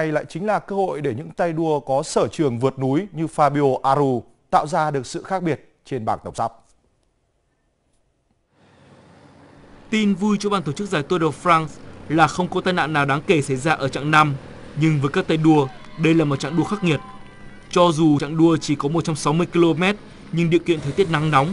này lại chính là cơ hội để những tay đua có sở trường vượt núi như Fabio Aru tạo ra được sự khác biệt trên bảng tổng sắp. Tin vui cho ban tổ chức giải Tour de France là không có tai nạn nào đáng kể xảy ra ở chặng 5, nhưng với các tay đua, đây là một chặng đua khắc nghiệt. Cho dù chặng đua chỉ có 160 km, nhưng điều kiện thời tiết nắng nóng